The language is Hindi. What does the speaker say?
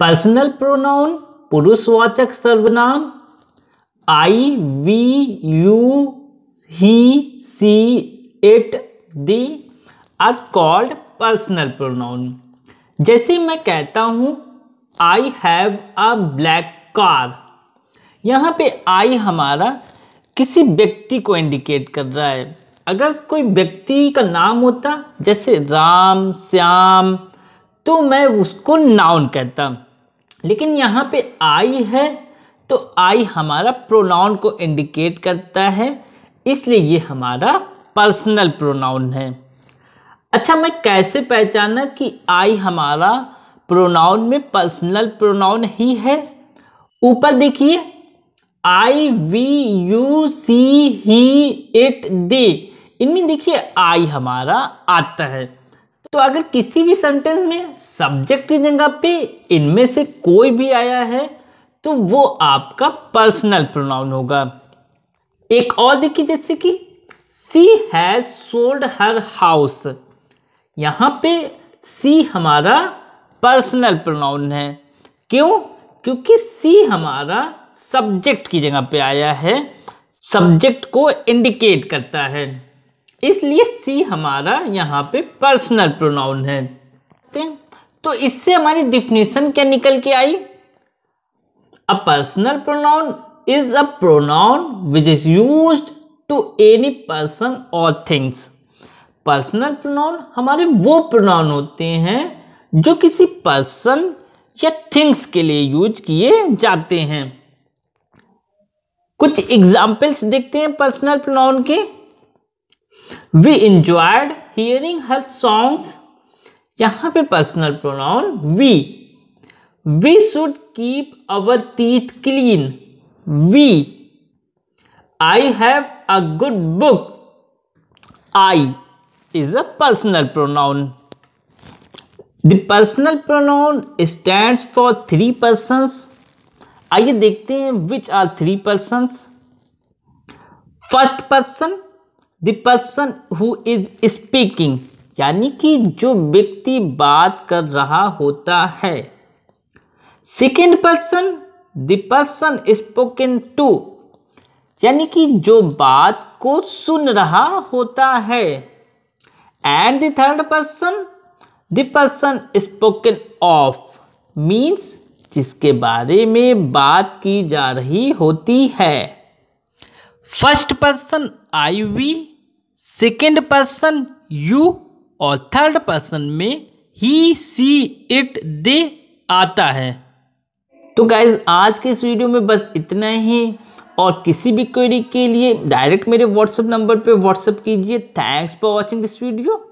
पर्सनल प्रोनाउन पुरुषवाचक सर्वनाम I we you he she it they are called personal pronoun जैसे मैं कहता हूँ I have a black car यहाँ पे आई हमारा किसी व्यक्ति को इंडिकेट कर रहा है अगर कोई व्यक्ति का नाम होता जैसे राम श्याम तो मैं उसको नाउन कहता लेकिन यहाँ पे आई है तो आई हमारा प्रोनाउन को इंडिकेट करता है इसलिए ये हमारा पर्सनल प्रोनाउन है अच्छा मैं कैसे पहचाना कि आई हमारा प्रोनाउन में पर्सनल प्रोनाउन ही है ऊपर देखिए I we you she he it they इनमें देखिए आई हमारा आता है तो अगर किसी भी सेंटेंस में सब्जेक्ट की जगह पे इनमें से कोई भी आया है तो वो आपका पर्सनल प्रोनाउन होगा एक और देखिए जैसे कि she has sold her house यहां पे सी हमारा पर्सनल प्रोनाउन है क्यों क्योंकि सी हमारा सब्जेक्ट की जगह पे आया है सब्जेक्ट को इंडिकेट करता है इसलिए सी हमारा यहाँ पे पर्सनल प्रोनाउन है तो इससे हमारी डिफिनेशन क्या निकल के आई a personal pronoun is a pronoun which is use to any person और थिंग्स पर्सनल प्रोनाउन हमारे वो प्रोनाउन होते हैं जो किसी पर्सन या थिंग्स के लिए यूज किए जाते हैं कुछ एग्जाम्पल्स देखते हैं पर्सनल प्रोनाउन के we enjoyed hearing her songs यहाँ पे personal pronoun we we should keep our teeth clean we I have a good book I is a personal pronoun. The personal pronoun stands for three persons. आइए देखते हैं which are three persons. First person the person who is speaking यानी कि जो व्यक्ति बात कर रहा होता है second person the person spoken to यानी कि जो बात को सुन रहा होता है and the third person the person spoken of means जिसके बारे में बात की जा रही होती है first person I we second person you और थर्ड पर्सन में ही सी इट दे आता है तो गाइज आज के इस वीडियो में बस इतना ही और किसी भी क्वेरी के लिए डायरेक्ट मेरे व्हाट्सएप नंबर पे व्हाट्सएप कीजिए thanks for watching this video